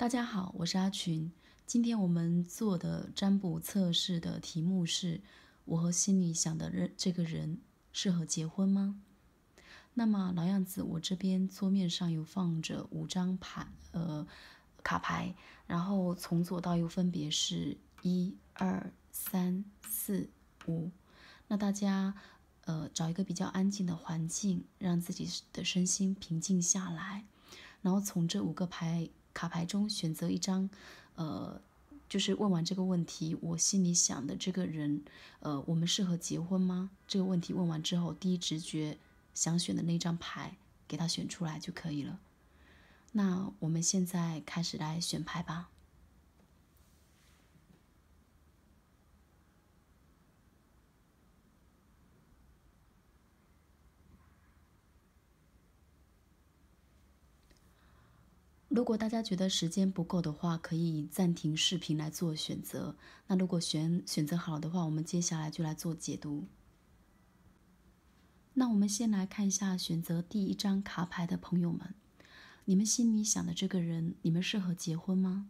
大家好，我是阿群。今天我们做的占卜测试的题目是：我和心里想的人这个人适合结婚吗？那么老样子，我这边桌面上有放着五张牌，呃，卡牌，然后从左到右分别是，一、二、三、四、五。那大家，呃，找一个比较安静的环境，让自己的身心平静下来，然后从这五个牌。卡牌中选择一张，呃，就是问完这个问题我心里想的这个人，呃，我们适合结婚吗？这个问题问完之后，第一直觉想选的那张牌，给他选出来就可以了。那我们现在开始来选牌吧。如果大家觉得时间不够的话，可以暂停视频来做选择。那如果选选择好的话，我们接下来就来做解读。那我们先来看一下选择第一张卡牌的朋友们，你们心里想的这个人，你们适合结婚吗？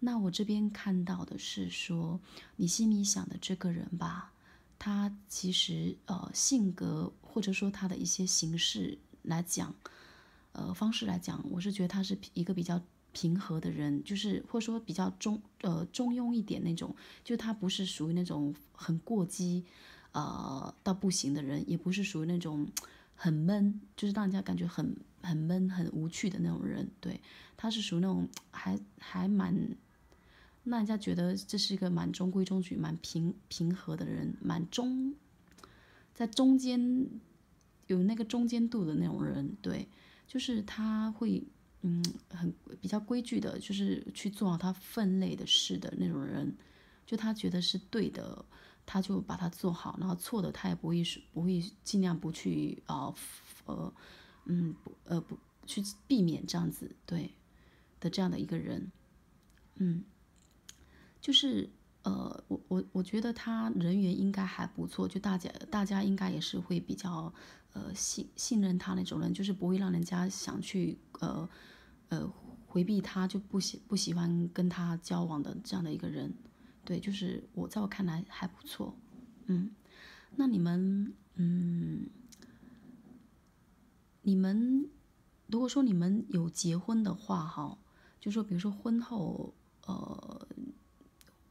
那我这边看到的是说，你心里想的这个人吧，他其实呃性格或者说他的一些形式来讲。呃，方式来讲，我是觉得他是一个比较平和的人，就是或者说比较中呃中庸一点那种，就他不是属于那种很过激，呃到不行的人，也不是属于那种很闷，就是让人家感觉很很闷很无趣的那种人。对，他是属于那种还还蛮，那人家觉得这是一个蛮中规中矩、蛮平平和的人，蛮中在中间有那个中间度的那种人。对。就是他会，嗯，很比较规矩的，就是去做好他分内的事的那种人，就他觉得是对的，他就把它做好，然后错的他也不会是，不会尽量不去啊，呃，嗯，呃，不去避免这样子对的这样的一个人，嗯，就是呃，我我我觉得他人缘应该还不错，就大家大家应该也是会比较。呃，信信任他那种人，就是不会让人家想去，呃，呃回避他，就不喜不喜欢跟他交往的这样的一个人，对，就是我在我看来还不错，嗯，那你们，嗯，你们如果说你们有结婚的话哈，就说比如说婚后，呃，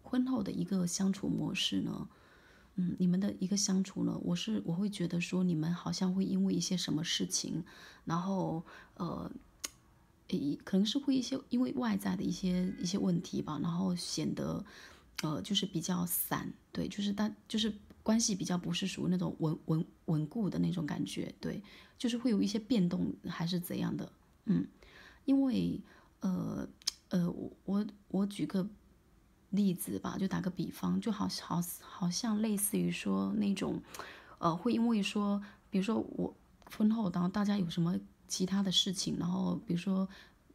婚后的一个相处模式呢？嗯，你们的一个相处呢，我是我会觉得说你们好像会因为一些什么事情，然后呃，可能是会一些因为外在的一些一些问题吧，然后显得呃就是比较散，对，就是但就是关系比较不是属于那种稳稳稳固的那种感觉，对，就是会有一些变动还是怎样的，嗯，因为呃呃我我我举个。例子吧，就打个比方，就好好好像类似于说那种，呃，会因为说，比如说我婚后，然后大家有什么其他的事情，然后比如说，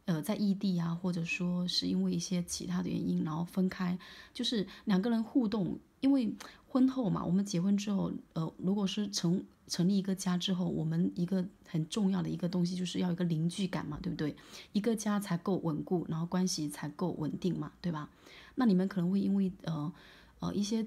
呃，在异地啊，或者说是因为一些其他的原因，然后分开，就是两个人互动，因为婚后嘛，我们结婚之后，呃，如果是成成立一个家之后，我们一个很重要的一个东西就是要一个凝聚感嘛，对不对？一个家才够稳固，然后关系才够稳定嘛，对吧？那你们可能会因为呃，呃一些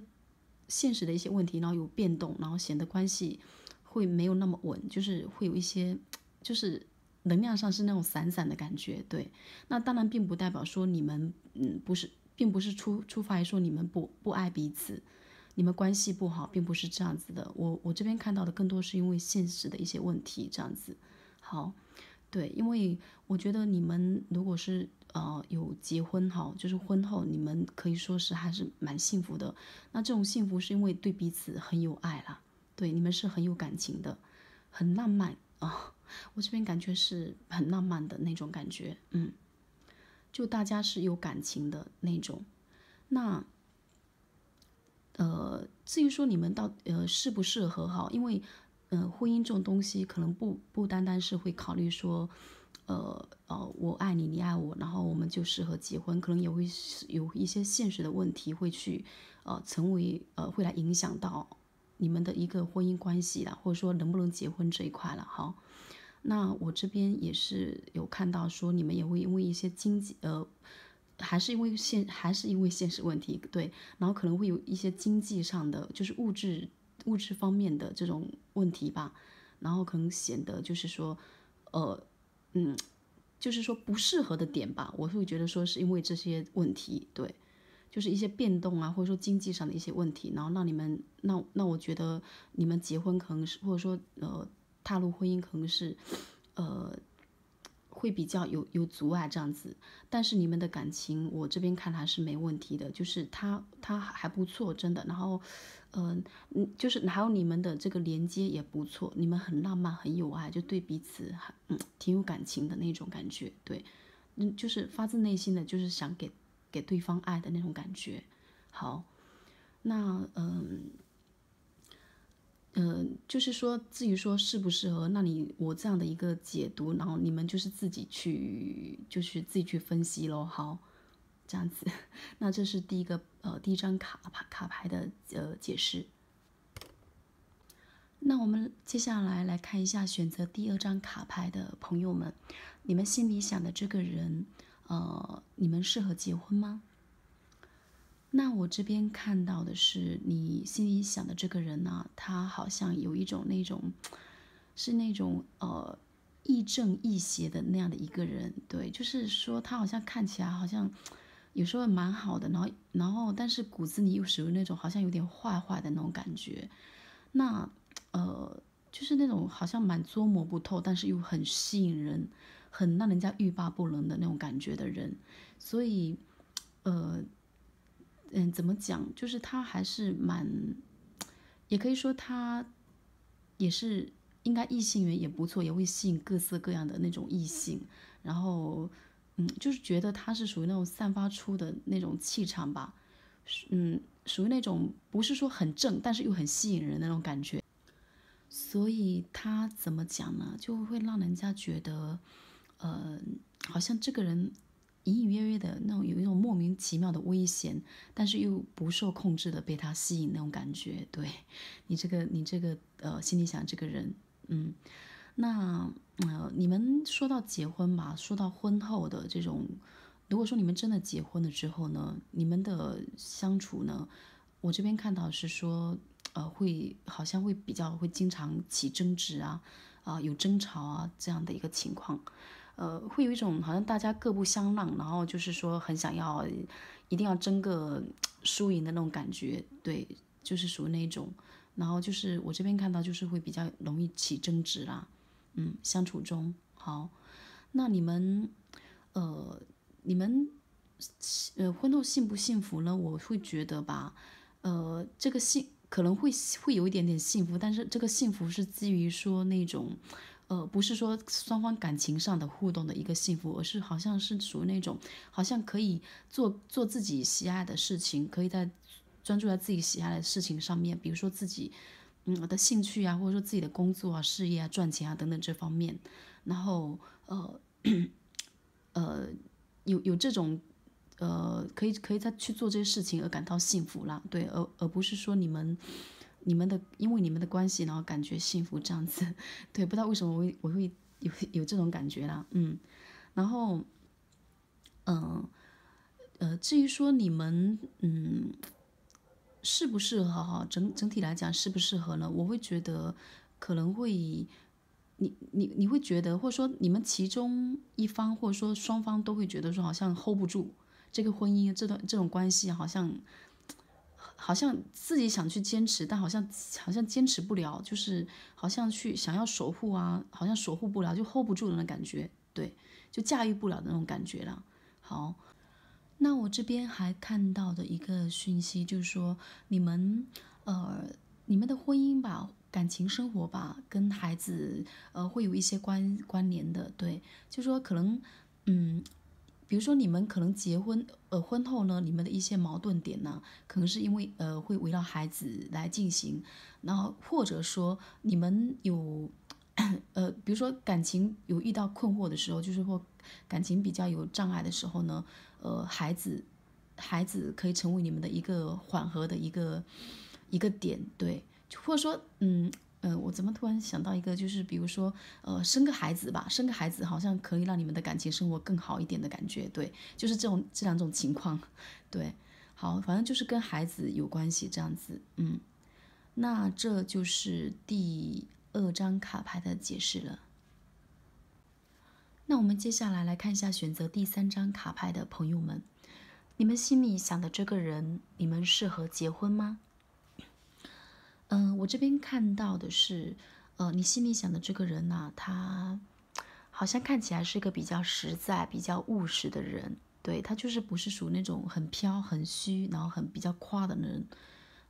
现实的一些问题，然后有变动，然后显得关系会没有那么稳，就是会有一些，就是能量上是那种散散的感觉。对，那当然并不代表说你们，嗯，不是，并不是出出发于说你们不不爱彼此，你们关系不好，并不是这样子的。我我这边看到的更多是因为现实的一些问题这样子。好，对，因为我觉得你们如果是。呃，有结婚哈，就是婚后你们可以说是还是蛮幸福的。那这种幸福是因为对彼此很有爱啦，对你们是很有感情的，很浪漫啊。我这边感觉是很浪漫的那种感觉，嗯，就大家是有感情的那种。那呃，至于说你们到呃适不适合哈，因为呃婚姻这种东西可能不不单单是会考虑说。呃呃，我爱你，你爱我，然后我们就适合结婚，可能也会有一些现实的问题会去，呃，成为呃，会来影响到你们的一个婚姻关系了，或者说能不能结婚这一块了哈。那我这边也是有看到说你们也会因为一些经济呃，还是因为现还是因为现实问题对，然后可能会有一些经济上的就是物质物质方面的这种问题吧，然后可能显得就是说呃。嗯，就是说不适合的点吧，我会觉得说是因为这些问题，对，就是一些变动啊，或者说经济上的一些问题，然后让你们，那那我觉得你们结婚可能是，或者说呃踏入婚姻可能是，呃。会比较有有阻碍这样子，但是你们的感情我这边看还是没问题的，就是他他还不错，真的。然后，嗯，嗯，就是还有你们的这个连接也不错，你们很浪漫，很有爱，就对彼此还嗯挺有感情的那种感觉，对，嗯，就是发自内心的就是想给给对方爱的那种感觉。好，那嗯。呃，就是说，至于说适不适合，那你我这样的一个解读，然后你们就是自己去，就是自己去分析喽，好，这样子。那这是第一个，呃，第一张卡牌卡牌的呃解释。那我们接下来来看一下选择第二张卡牌的朋友们，你们心里想的这个人，呃，你们适合结婚吗？那我这边看到的是你心里想的这个人呢？他好像有一种那种，是那种呃，亦正亦邪的那样的一个人。对，就是说他好像看起来好像有时候蛮好的，然后然后但是骨子里又属于那种好像有点坏坏的那种感觉。那呃，就是那种好像蛮捉摸不透，但是又很吸引人，很让人家欲罢不能的那种感觉的人。所以，呃。嗯，怎么讲？就是他还是蛮，也可以说他也是应该异性缘也不错，也会吸引各色各样的那种异性。然后，嗯，就是觉得他是属于那种散发出的那种气场吧，嗯，属于那种不是说很正，但是又很吸引人那种感觉。所以他怎么讲呢？就会让人家觉得，呃，好像这个人。隐隐约约的那种，有一种莫名其妙的危险，但是又不受控制的被他吸引那种感觉，对你这个，你这个，呃，心里想这个人，嗯，那，呃，你们说到结婚吧，说到婚后的这种，如果说你们真的结婚了之后呢，你们的相处呢，我这边看到是说，呃，会好像会比较会经常起争执啊，啊，有争吵啊这样的一个情况。呃，会有一种好像大家各不相让，然后就是说很想要，一定要争个输赢的那种感觉，对，就是属于那种，然后就是我这边看到就是会比较容易起争执啦，嗯，相处中好，那你们，呃，你们，呃，婚后幸不幸福呢？我会觉得吧，呃，这个幸可能会会有一点点幸福，但是这个幸福是基于说那种。呃，不是说双方感情上的互动的一个幸福，而是好像是属于那种，好像可以做做自己喜爱的事情，可以在专注在自己喜爱的事情上面，比如说自己嗯的兴趣啊，或者说自己的工作啊、事业啊、赚钱啊等等这方面，然后呃呃有有这种呃可以可以再去做这些事情而感到幸福啦，对，而而不是说你们。你们的，因为你们的关系，然后感觉幸福这样子，对，不知道为什么我我会有有这种感觉啦。嗯，然后，嗯，呃，至于说你们，嗯，适不适合哈，整整体来讲适不适合呢？我会觉得可能会，你你你会觉得，或者说你们其中一方，或者说双方都会觉得说好像 hold 不住这个婚姻，这段这种关系好像。好像自己想去坚持，但好像好像坚持不了，就是好像去想要守护啊，好像守护不了，就 hold 不住的那种感觉，对，就驾驭不了的那种感觉了。好，那我这边还看到的一个讯息，就是说你们呃，你们的婚姻吧，感情生活吧，跟孩子呃会有一些关关联的，对，就说可能嗯。比如说，你们可能结婚，呃，婚后呢，你们的一些矛盾点呢，可能是因为呃，会围绕孩子来进行，然后或者说你们有，呃，比如说感情有遇到困惑的时候，就是或感情比较有障碍的时候呢，呃，孩子，孩子可以成为你们的一个缓和的一个一个点，对，或者说嗯。嗯，我怎么突然想到一个，就是比如说，呃，生个孩子吧，生个孩子好像可以让你们的感情生活更好一点的感觉，对，就是这种这两种情况，对，好，反正就是跟孩子有关系这样子，嗯，那这就是第二张卡牌的解释了。那我们接下来来看一下选择第三张卡牌的朋友们，你们心里想的这个人，你们适合结婚吗？嗯，我这边看到的是，呃，你心里想的这个人呢，他好像看起来是一个比较实在、比较务实的人，对他就是不是属于那种很飘、很虚，然后很比较夸的人，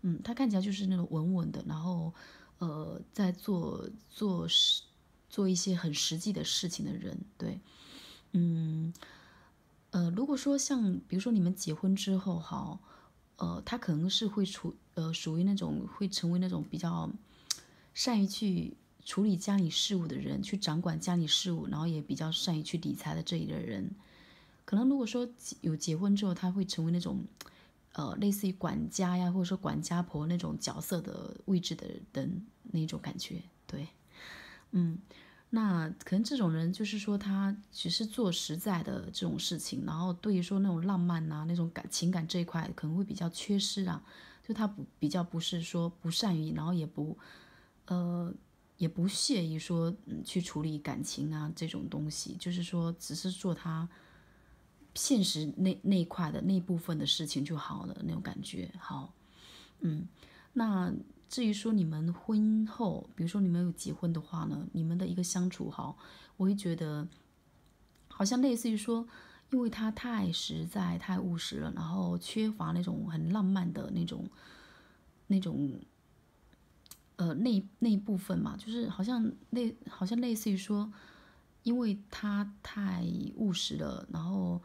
嗯，他看起来就是那种稳稳的，然后，呃，在做做事、做一些很实际的事情的人，对，嗯，呃，如果说像比如说你们结婚之后哈。呃，他可能是会处，呃，属于那种会成为那种比较善于去处理家里事务的人，去掌管家里事务，然后也比较善于去理财的这一类人，可能如果说有结婚之后，他会成为那种，呃，类似于管家呀，或者说管家婆那种角色的位置的人那种感觉，对，嗯。那可能这种人就是说，他只是做实在的这种事情，然后对于说那种浪漫呐、那种感情感这一块，可能会比较缺失啊。就他不比较不是说不善于，然后也不，呃，也不屑于说去处理感情啊这种东西，就是说只是做他现实那那一块的那部分的事情就好了那种感觉。好，嗯，那。至于说你们婚后，比如说你们有结婚的话呢，你们的一个相处哈，我会觉得好像类似于说，因为他太实在、太务实了，然后缺乏那种很浪漫的那种、那种呃那那部分嘛，就是好像类好像类似于说，因为他太务实了，然后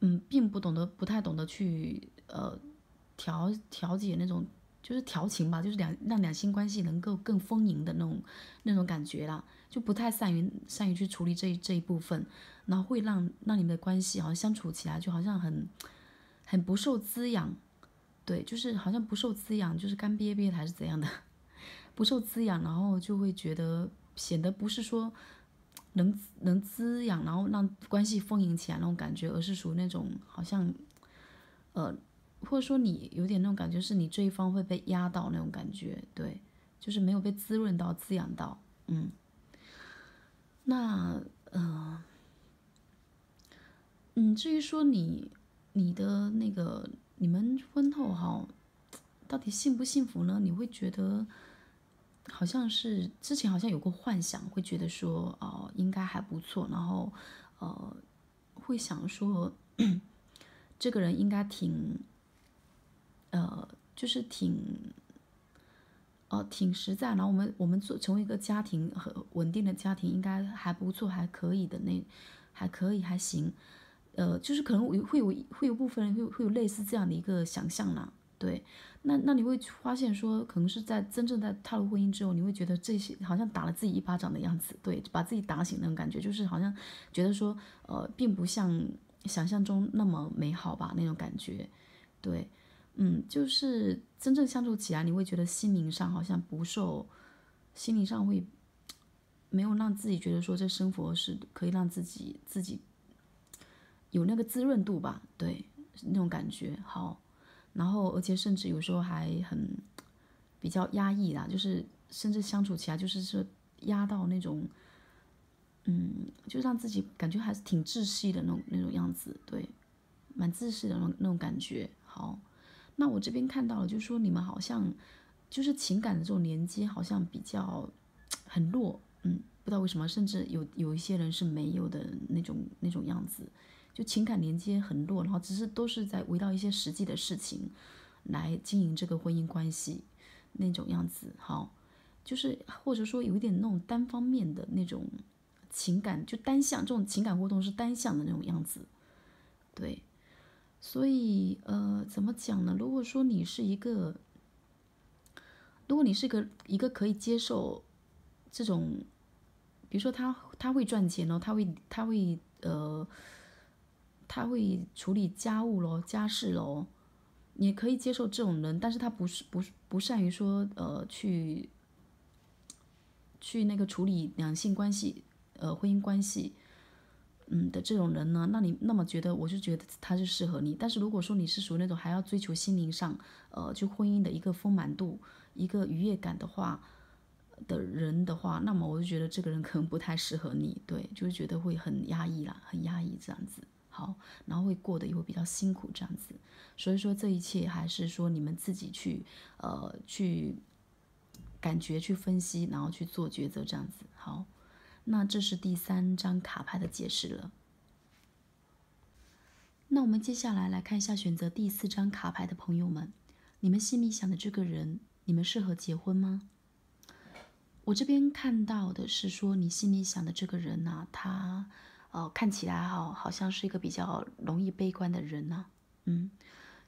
嗯，并不懂得不太懂得去呃调调节那种。就是调情吧，就是两让两性关系能够更丰盈的那种那种感觉啦，就不太善于善于去处理这这一部分，然后会让让你们的关系好像相处起来就好像很很不受滋养，对，就是好像不受滋养，就是干瘪瘪还是怎样的，不受滋养，然后就会觉得显得不是说能能滋养，然后让关系丰盈起来那种感觉，而是属于那种好像呃。或者说你有点那种感觉，是你这一方会被压到那种感觉，对，就是没有被滋润到、滋养到，嗯。那，呃，嗯，至于说你、你的那个，你们婚后哈，到底幸不幸福呢？你会觉得好像是之前好像有过幻想，会觉得说，哦，应该还不错，然后，呃，会想说，这个人应该挺。呃，就是挺，呃，挺实在。然后我们我们做成为一个家庭和稳定的家庭，应该还不错，还可以的。那还可以，还行。呃，就是可能会有会有部分人会会有类似这样的一个想象啦。对，那那你会发现说，可能是在真正在踏入婚姻之后，你会觉得这些好像打了自己一巴掌的样子，对，把自己打醒那种感觉，就是好像觉得说，呃，并不像想象中那么美好吧，那种感觉，对。嗯，就是真正相处起来，你会觉得心灵上好像不受，心灵上会没有让自己觉得说这生活是可以让自己自己有那个滋润度吧？对，那种感觉好。然后，而且甚至有时候还很比较压抑啦，就是甚至相处起来就是说压到那种，嗯，就让自己感觉还是挺窒息的那种那种样子，对，蛮窒息的那种那种感觉好。那我这边看到了，就是说你们好像就是情感的这种连接好像比较很弱，嗯，不知道为什么，甚至有有一些人是没有的那种那种样子，就情感连接很弱，然后只是都是在围绕一些实际的事情来经营这个婚姻关系那种样子，好，就是或者说有一点那种单方面的那种情感，就单向，这种情感互动是单向的那种样子，对。所以，呃，怎么讲呢？如果说你是一个，如果你是个一个可以接受这种，比如说他他会赚钱咯，他会他会呃，他会处理家务咯，家事咯，你可以接受这种人，但是他不是不不善于说呃去去那个处理两性关系，呃，婚姻关系。嗯的这种人呢，那你那么觉得，我就觉得他就适合你。但是如果说你是属于那种还要追求心灵上，呃，就婚姻的一个丰满度、一个愉悦感的话的人的话，那么我就觉得这个人可能不太适合你。对，就是觉得会很压抑啦，很压抑这样子。好，然后会过得也会比较辛苦这样子。所以说这一切还是说你们自己去，呃，去感觉、去分析，然后去做抉择这样子。好。那这是第三张卡牌的解释了。那我们接下来来看一下选择第四张卡牌的朋友们，你们心里想的这个人，你们适合结婚吗？我这边看到的是说你心里想的这个人呐，他哦看起来哈，好像是一个比较容易悲观的人呐，嗯，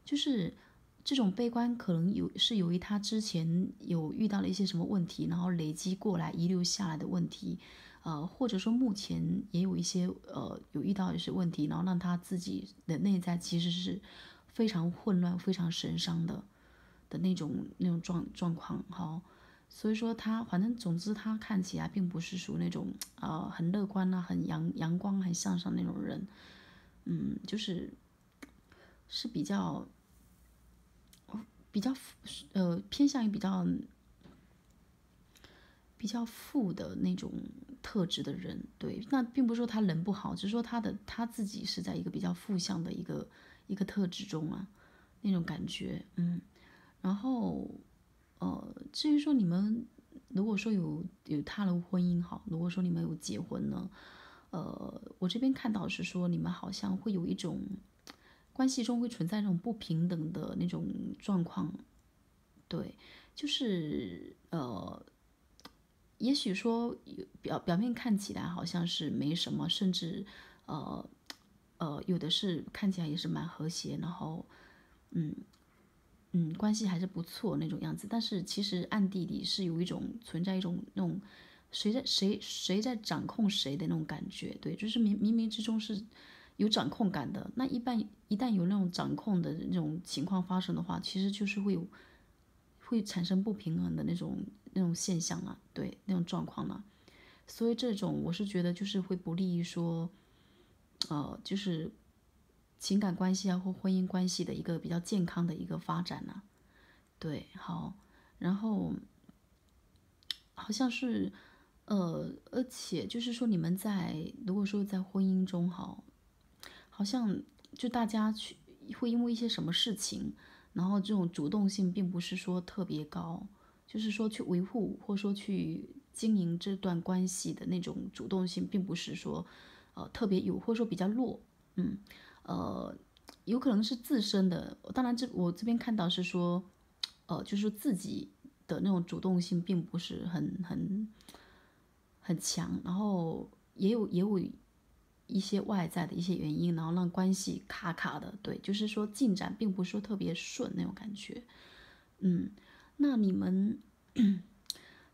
就是这种悲观可能有是由于他之前有遇到了一些什么问题，然后累积过来遗留下来的问题。呃，或者说目前也有一些呃，有遇到一些问题，然后让他自己的内在其实是非常混乱、非常神伤的的那种那种状状况哈。所以说他反正总之他看起来并不是属于那种呃很乐观啊、很阳阳光、很向上那种人，嗯，就是是比较比较呃偏向于比较比较富的那种。特质的人，对，那并不是说他人不好，只是说他的他自己是在一个比较负向的一个一个特质中啊，那种感觉，嗯，然后，呃，至于说你们，如果说有有踏入婚姻好，如果说你们有结婚呢，呃，我这边看到是说你们好像会有一种关系中会存在那种不平等的那种状况，对，就是呃。也许说，表表面看起来好像是没什么，甚至，呃，呃，有的是看起来也是蛮和谐，然后，嗯，嗯，关系还是不错那种样子。但是其实暗地里是有一种存在一种那种谁在谁谁在掌控谁的那种感觉，对，就是冥冥冥之中是有掌控感的。那一般一旦有那种掌控的那种情况发生的话，其实就是会有会产生不平衡的那种。那种现象啊，对那种状况了，所以这种我是觉得就是会不利于说，呃，就是情感关系啊或婚姻关系的一个比较健康的一个发展了，对，好，然后好像是呃，而且就是说你们在如果说在婚姻中哈，好像就大家去会因为一些什么事情，然后这种主动性并不是说特别高。就是说，去维护或者说去经营这段关系的那种主动性，并不是说，呃，特别有或者说比较弱，嗯，呃，有可能是自身的。当然，这我这边看到是说，呃，就是自己的那种主动性并不是很很很强，然后也有也有一些外在的一些原因，然后让关系卡卡的，对，就是说进展并不是说特别顺那种感觉，嗯。那你们，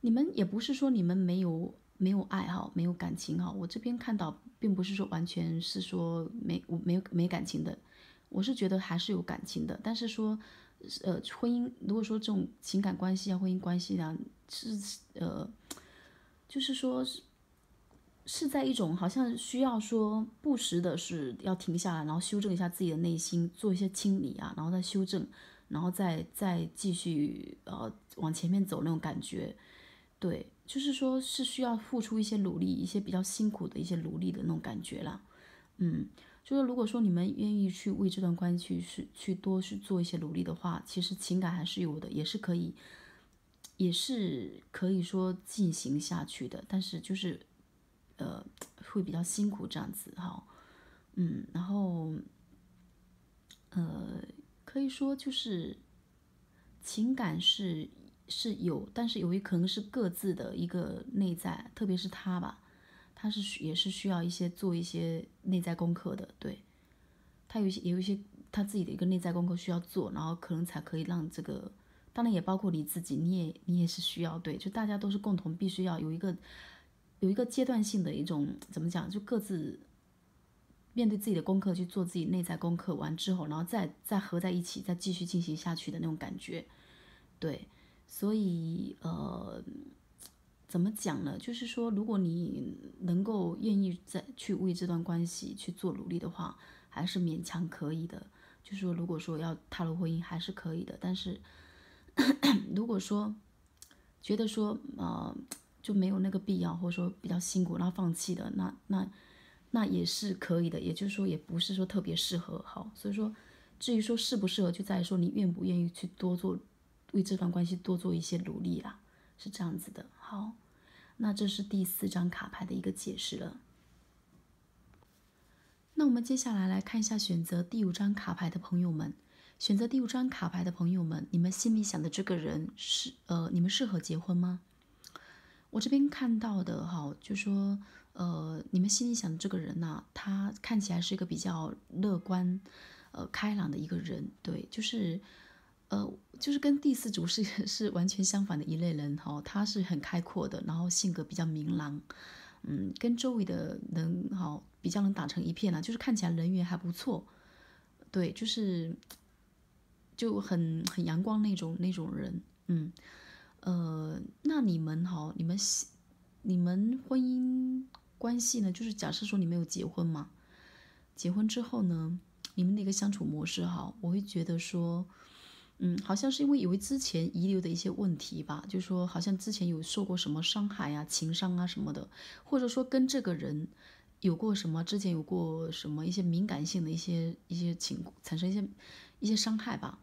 你们也不是说你们没有没有爱哈，没有感情哈。我这边看到，并不是说完全是说没我没有没感情的，我是觉得还是有感情的。但是说，呃，婚姻如果说这种情感关系啊，婚姻关系啊，是呃，就是说，是是在一种好像需要说不时的是要停下来，然后修正一下自己的内心，做一些清理啊，然后再修正。然后再再继续，呃，往前面走那种感觉，对，就是说，是需要付出一些努力，一些比较辛苦的一些努力的那种感觉了。嗯，就是如果说你们愿意去为这段关系去去多去做一些努力的话，其实情感还是有的，也是可以，也是可以说进行下去的。但是就是，呃，会比较辛苦这样子哈。嗯，然后，呃。可以说就是，情感是是有，但是由于可能是各自的一个内在，特别是他吧，他是需也是需要一些做一些内在功课的，对他有些也有一些他自己的一个内在功课需要做，然后可能才可以让这个，当然也包括你自己，你也你也是需要，对，就大家都是共同必须要有一个有一个阶段性的一种怎么讲，就各自。面对自己的功课去做自己内在功课，完之后，然后再再合在一起，再继续进行下去的那种感觉，对，所以呃，怎么讲呢？就是说，如果你能够愿意再去为这段关系去做努力的话，还是勉强可以的。就是说，如果说要踏入婚姻，还是可以的。但是 如果说觉得说呃就没有那个必要，或者说比较辛苦，然后放弃的，那那。那也是可以的，也就是说也不是说特别适合，好，所以说至于说适不适合，就在于说你愿不愿意去多做，为这段关系多做一些努力啊，是这样子的，好，那这是第四张卡牌的一个解释了。那我们接下来来看一下选择第五张卡牌的朋友们，选择第五张卡牌的朋友们，你们心里想的这个人是呃，你们适合结婚吗？我这边看到的哈，就说。呃，你们心里想的这个人呐，他看起来是一个比较乐观、呃开朗的一个人，对，就是，呃，就是跟第四组是 是完全相反的一类人哈，他是很开阔的，然后性格比较明朗，嗯，跟周围的人哦、比较能打成一片啊，就是看起来人缘还不错，对，就是就很很阳光那种那种人，嗯，呃，那你们哈，你们你们婚姻。关系呢，就是假设说你没有结婚嘛？结婚之后呢，你们那个相处模式哈，我会觉得说，嗯，好像是因为有为之前遗留的一些问题吧，就说好像之前有受过什么伤害啊、情伤啊什么的，或者说跟这个人有过什么之前有过什么一些敏感性的一些一些情产生一些一些伤害吧。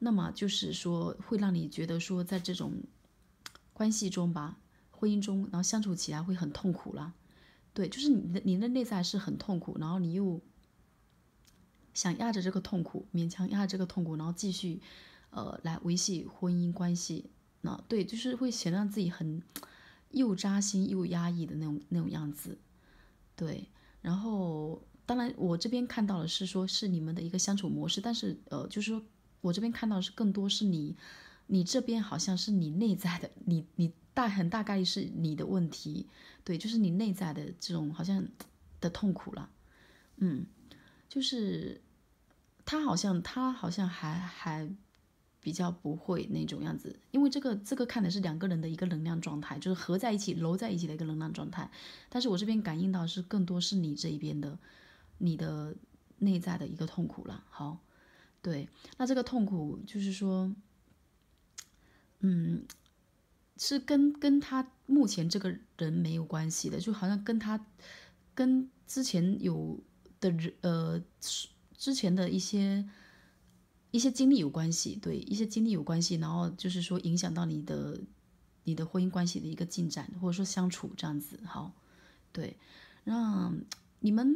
那么就是说会让你觉得说在这种关系中吧，婚姻中，然后相处起来会很痛苦了。对，就是你的，你的内在是很痛苦，然后你又想压着这个痛苦，勉强压着这个痛苦，然后继续，呃，来维系婚姻关系。那对，就是会显得自己很又扎心又压抑的那种那种样子。对，然后当然我这边看到的是说，是你们的一个相处模式，但是呃，就是说我这边看到是更多是你。你这边好像是你内在的，你你大很大概率是你的问题，对，就是你内在的这种好像的痛苦了，嗯，就是他好像他好像还还比较不会那种样子，因为这个这个看的是两个人的一个能量状态，就是合在一起揉在一起的一个能量状态，但是我这边感应到是更多是你这一边的，你的内在的一个痛苦了，好，对，那这个痛苦就是说。嗯，是跟跟他目前这个人没有关系的，就好像跟他跟之前有的人呃，之前的一些一些经历有关系，对，一些经历有关系，然后就是说影响到你的你的婚姻关系的一个进展，或者说相处这样子，好，对，让你们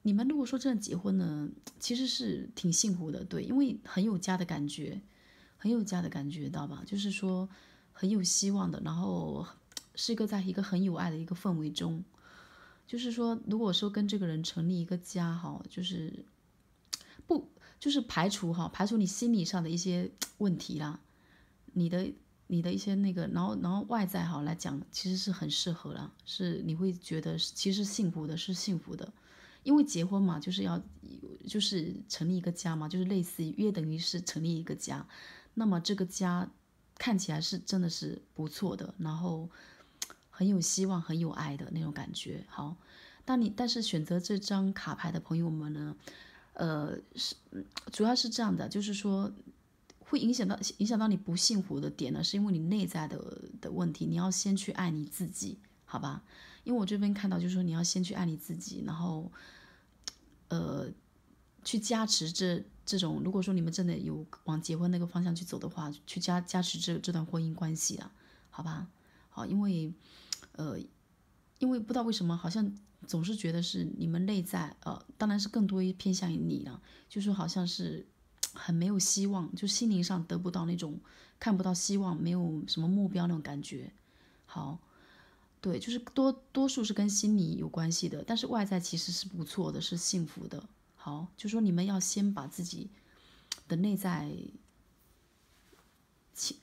你们如果说真的结婚呢，其实是挺幸福的，对，因为很有家的感觉。很有家的感觉，知道吧？就是说很有希望的，然后 是一个在一个很有爱的一个氛围中，就是说，如果说跟这个人成立一个家，哈，就是 不就是排除哈，排除你心理上的一些 问题啦，你的你的一些那个，然后然后外在哈来讲，其实是很适合了，是你会觉得其实幸福的，是幸福的，因为结婚嘛，就是要就是成立一个家嘛，就是类似于约等于是成立一个家。那么这个家看起来是真的是不错的，然后很有希望、很有爱的那种感觉。好，当你但是选择这张卡牌的朋友们呢？呃，是主要是这样的，就是说会影响到影响到你不幸福的点呢，是因为你内在的的问题。你要先去爱你自己，好吧？因为我这边看到就是说你要先去爱你自己，然后呃去加持这。这种，如果说你们真的有往结婚那个方向去走的话，去加加持这这段婚姻关系啊，好吧？好，因为，呃，因为不知道为什么，好像总是觉得是你们内在，呃，当然是更多于偏向于你了，就是好像是很没有希望，就心灵上得不到那种看不到希望，没有什么目标那种感觉。好，对，就是多多数是跟心理有关系的，但是外在其实是不错的，是幸福的。就说你们要先把自己的内在，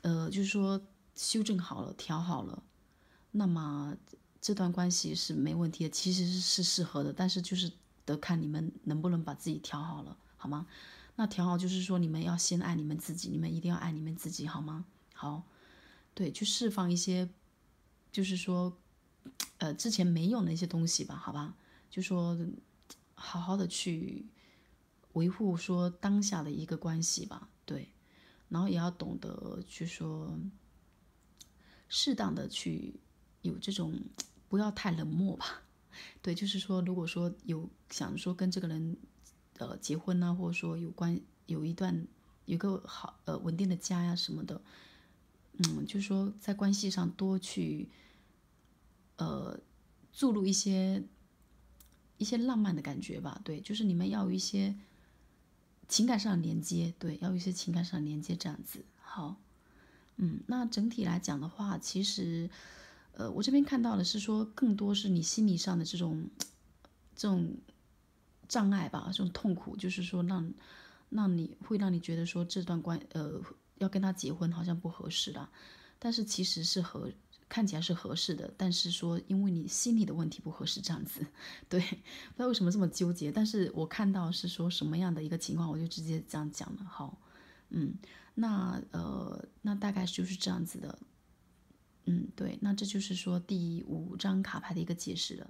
呃，就是说修正好了，调好了，那么这段关系是没问题的，其实是是适合的，但是就是得看你们能不能把自己调好了，好吗？那调好就是说你们要先爱你们自己，你们一定要爱你们自己，好吗？好，对，去释放一些，就是说，呃，之前没有那些东西吧，好吧？就说好好的去。维护说当下的一个关系吧，对，然后也要懂得去说，适当的去有这种不要太冷漠吧，对，就是说，如果说有想说跟这个人，呃，结婚呐，或者说有关有一段有个好呃稳定的家呀什么的，嗯，就是说在关系上多去，呃，注入一些一些浪漫的感觉吧，对，就是你们要有一些。情感上的连接，对，要有一些情感上的连接，这样子好。嗯，那整体来讲的话，其实，呃，我这边看到的是说，更多是你心理上的这种，这种障碍吧，这种痛苦，就是说让，让你会让你觉得说这段关，呃，要跟他结婚好像不合适了，但是其实是合。看起来是合适的，但是说因为你心理的问题不合适这样子，对，不知道为什么这么纠结。但是我看到是说什么样的一个情况，我就直接这样讲了。好，嗯，那呃，那大概就是这样子的，嗯，对，那这就是说第五张卡牌的一个解释了。